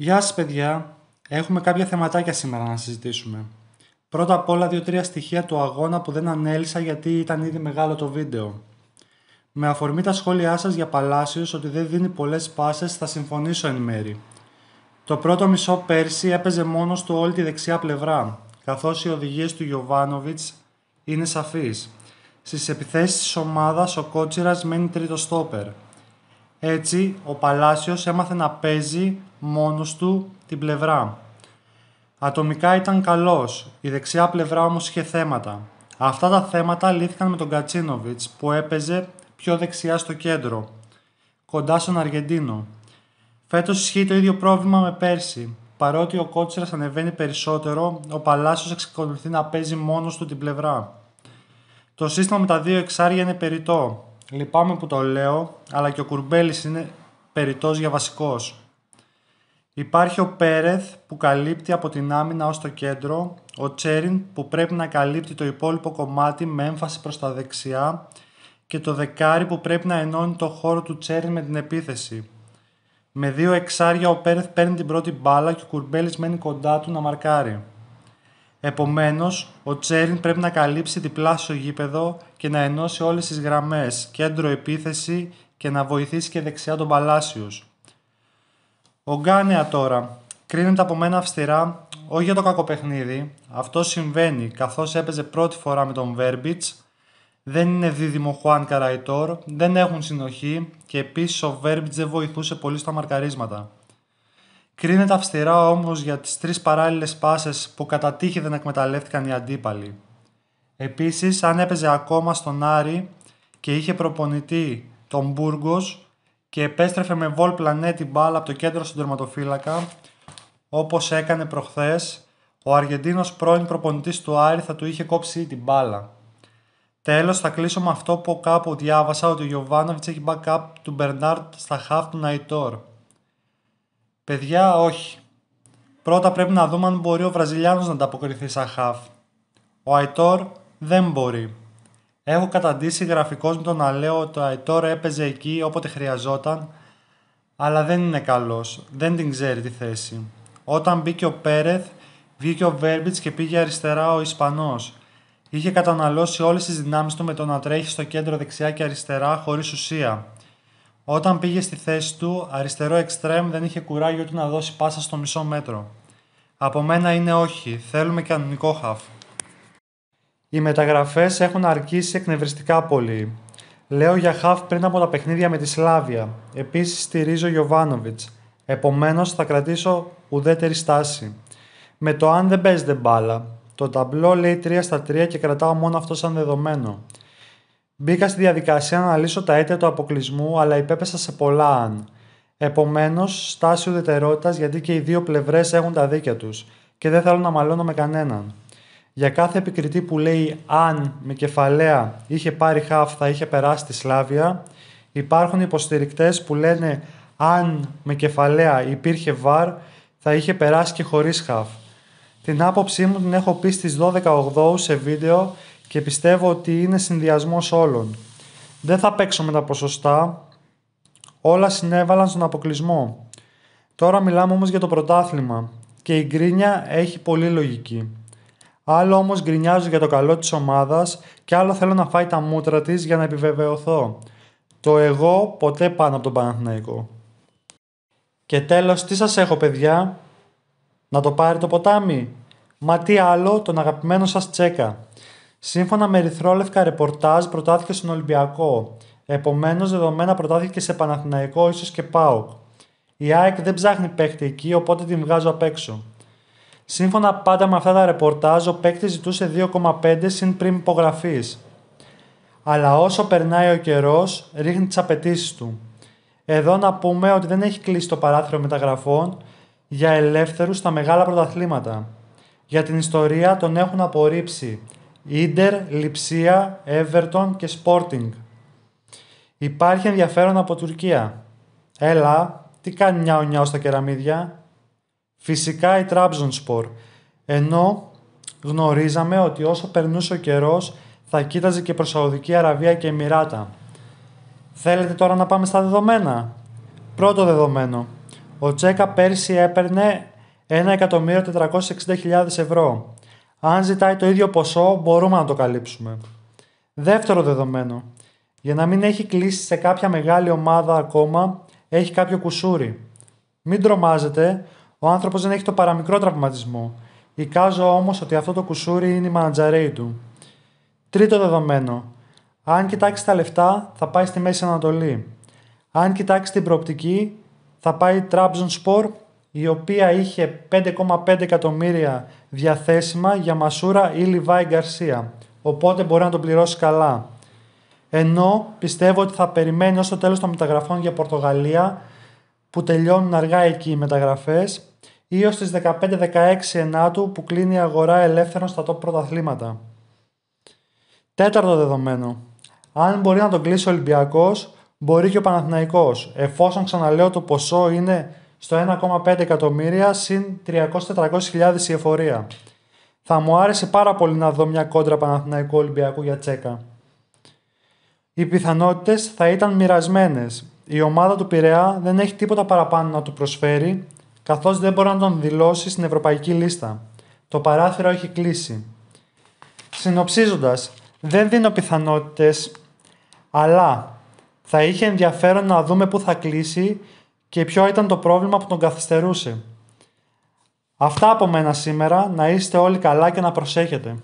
Γεια σας παιδιά, έχουμε κάποια θεματάκια σήμερα να συζητήσουμε. Πρώτα απ' όλα δύο-τρία στοιχεία του αγώνα που δεν ανέλησα γιατί ήταν ήδη μεγάλο το βίντεο. Με αφορμή τα σχόλιά σας για Παλάσιος ότι δεν δίνει πολλές πάσες θα συμφωνήσω εν μέρη. Το πρώτο μισό πέρσι έπαιζε μόνος του όλη τη δεξιά πλευρά, καθώς οι οδηγίες του Γιωβάνοβιτς είναι σαφείς. Στις επιθέσεις της ομάδας ο Κότσιρας μένει τρίτο στόπερ. Έτσι, ο Παλάσιος έμαθε να παίζει μόνος του την πλευρά. Ατομικά ήταν καλός, η δεξιά πλευρά όμως είχε θέματα. Αυτά τα θέματα λύθηκαν με τον Κατσίνοβιτς που έπαιζε πιο δεξιά στο κέντρο, κοντά στον Αργεντίνο. Φέτος ισχύει το ίδιο πρόβλημα με πέρσι. Παρότι ο Κότσιρας ανεβαίνει περισσότερο, ο Παλάσιος εξακολουθεί να παίζει μόνος του την πλευρά. Το σύστημα με τα δύο εξάρια είναι περιττό. Λυπάμαι που το λέω, αλλά και ο Κουρμπέλης είναι περιττός για βασικός. Υπάρχει ο Πέρεθ που καλύπτει από την άμυνα ως το κέντρο, ο Τσέριν που πρέπει να καλύπτει το υπόλοιπο κομμάτι με έμφαση προς τα δεξιά και το δεκάρι που πρέπει να ενώνει το χώρο του Τσέριν με την επίθεση. Με δύο εξάρια ο Πέρεθ παίρνει την πρώτη μπάλα και ο Κουρμπέλης μένει κοντά του να μαρκάρει. Επομένως, ο Τσέριν πρέπει να καλύψει διπλάσιο γήπεδο και να ενώσει όλες τις γραμμές, κέντρο επίθεση και να βοηθήσει και δεξιά τον Παλάσιου. Ο Γκάνεα τώρα κρίνεται από μένα αυστηρά, όχι για το κακό παιχνίδι. Αυτό συμβαίνει καθώς έπαιζε πρώτη φορά με τον Βέρμπιτ. Δεν είναι δίδυμο Χουάν Καραϊτόρ, δεν έχουν συνοχή και επίσης ο Βέρμπιτ δεν βοηθούσε πολύ στα μαρκαρίσματα. Κρίνεται αυστηρά όμως για τις τρεις παράλληλες πάσες που κατά τύχη δεν εκμεταλλεύτηκαν οι αντίπαλοι. Επίσης, αν έπαιζε ακόμα στον Άρη και είχε προπονητή τον Μπούργκος και επέστρεφε με βολ πλανέτη μπάλα από το κέντρο στον τερματοφύλακα, όπως έκανε προχθές, ο Αργεντίνος πρώην προπονητής του Άρη θα του είχε κόψει την μπάλα. Τέλος, θα κλείσω με αυτό που κάπου διάβασα ότι ο Γιωβάνοβιτ έχει backup του Μπερνάρτ στα Χαφ του Ναϊτόρ. Παιδιά, όχι. Πρώτα πρέπει να δούμε αν μπορεί ο Βραζιλιάνος να ανταποκριθεί σαν χαφ. Ο Αϊτόρ δεν μπορεί. Έχω καταντήσει γραφικός με τον να λέω ότι ο Αϊτόρ έπαιζε εκεί όποτε χρειαζόταν, αλλά δεν είναι καλός, δεν την ξέρει τη θέση. Όταν μπήκε ο Πέρεθ, βγήκε ο Βέρμπιτς και πήγε αριστερά ο Ισπανός. Είχε καταναλώσει όλες τις δυνάμεις του με το να τρέχει στο κέντρο δεξιά και αριστερά χωρίς ουσία. Όταν πήγε στη θέση του, αριστερό εξτρέμ δεν είχε κουράγιο του να δώσει πάσα στο μισό μέτρο. Από μένα είναι όχι, θέλουμε κανονικό χαφ. Οι μεταγραφές έχουν αρκίσει εκνευριστικά πολύ. Λέω για χαφ πριν από τα παιχνίδια με τη Σλάβια. επίσης στηρίζω Γιωβάνοβιτ. Επομένως θα κρατήσω ουδέτερη στάση. Με το αν δεν παίζεται μπάλα. Το ταμπλό λέει 3 στα 3 και κρατάω μόνο αυτό σαν δεδομένο. Μπήκα στη διαδικασία να λύσω τα αίτια του αποκλεισμού, αλλά υπέπεσα σε πολλά αν. Επομένως, στάση ουδετερότητα γιατί και οι δύο πλευρές έχουν τα δίκαια τους και δεν θέλω να μαλώνω με κανέναν. Για κάθε επικριτή που λέει αν με κεφαλαία είχε πάρει χαφ θα είχε περάσει τη Σλάβια, υπάρχουν υποστηρικτές που λένε αν με κεφαλαία υπήρχε βαρ θα είχε περάσει και χωρίς χαφ. Την άποψή μου την έχω πει στις 12 Οκτώου σε βίντεο και πιστεύω ότι είναι συνδυασμός όλων. Δεν θα παίξω με τα ποσοστά, όλα συνέβαλαν στον αποκλεισμό. Τώρα μιλάμε όμως για το πρωτάθλημα και η γκρίνια έχει πολύ λογική. Άλλο όμως γκρινιάζω για το καλό της ομάδας και άλλο θέλω να φάει τα μούτρα της για να επιβεβαιωθώ. Το εγώ ποτέ πάνω από τον Παναθηναϊκό. Και τέλος τι σας έχω παιδιά. Να το πάρει το ποτάμι. Μα τι άλλο τον αγαπημένο σας τσέκα. Σύμφωνα με ερυθρόλευκα ρεπορτάζ, προτάθηκε στον Ολυμπιακό. Επομένως, δεδομένα προτάθηκε σε Παναθηναϊκό, ίσως και ΠΑΟΚ. Η ΑΕΚ δεν ψάχνει παίκτη εκεί, οπότε την βγάζω απ' έξω. Σύμφωνα πάντα με αυτά τα ρεπορτάζ, ο παίκτης ζητούσε 2,5 συν πριν υπογραφής. Αλλά όσο περνάει ο καιρός, ρίχνει τις απαιτήσεις του. Εδώ να πούμε ότι δεν έχει κλείσει το παράθυρο μεταγραφών για ελεύθερους στα μεγάλα πρωταθλήματα. Για την ιστορία τον έχουν απορρίψει Ίντερ, Λιψία, Εύερτον και Sporting. Υπάρχει ενδιαφέρον από Τουρκία. Έλα, τι κάνει ονιά νιάου στα κεραμίδια. Φυσικά η Τραμπζονσπορ. Ενώ γνωρίζαμε ότι όσο περνούσε ο καιρός θα κοίταζε και προς Σαουδική Αραβία και Εμμυράτα. Θέλετε τώρα να πάμε στα δεδομένα. Πρώτο δεδομένο. Ο Τσέκα πέρσι έπαιρνε 1.460.000 ευρώ. Αν ζητάει το ίδιο ποσό, μπορούμε να το καλύψουμε. Δεύτερο δεδομένο. Για να μην έχει κλείσει σε κάποια μεγάλη ομάδα ακόμα, έχει κάποιο κουσούρι. Μην τρομάζετε, ο άνθρωπος δεν έχει το παραμικρό τραυματισμό. Εικάζω όμως ότι αυτό το κουσούρι είναι η μανατζαρέη του. Τρίτο δεδομένο. Αν κοιτάξει τα λεφτά, θα πάει στη Μέση Ανατολή. Αν κοιτάξει την προοπτική, θα πάει Τραμπζον η οποία είχε 5,5 εκατομμύρια διαθέσιμα για Μασούρα ή Λιβάη Γκαρσία, οπότε μπορεί να τον πληρώσει καλά. Ενώ πιστεύω ότι θα περιμένει ως το τέλος των μεταγραφών για Πορτογαλία, που τελειώνουν αργά εκεί οι μεταγραφές, ή ως τις 15-16 Ενάτου που κλείνει η αγορά ελεύθερων στα τόπ πρωταθλήματα. Τέταρτο δεδομένο. Αν μπορεί να τον κλείσει ο Ολυμπιακός, μπορεί και ο Παναθηναϊκός, εφόσον ξαναλέω το ποσό είναι στο 1,5 εκατομμύρια συν 300-400 η εφορία. Θα μου άρεσε πάρα πολύ να δω μια κόντρα Παναθηναϊκού Ολυμπιακού για τσέκα. Οι πιθανότητες θα ήταν μοιρασμένες. Η ομάδα του Πειραιά δεν έχει τίποτα παραπάνω να του προσφέρει, καθώς δεν μπορεί να τον δηλώσει στην ευρωπαϊκή λίστα. Το παράθυρο έχει κλείσει. Συνοψίζοντας, δεν δίνω πιθανότητες, αλλά θα είχε ενδιαφέρον να δούμε πού θα κλείσει και ποιο ήταν το πρόβλημα που τον καθυστερούσε. Αυτά από μένα σήμερα, να είστε όλοι καλά και να προσέχετε.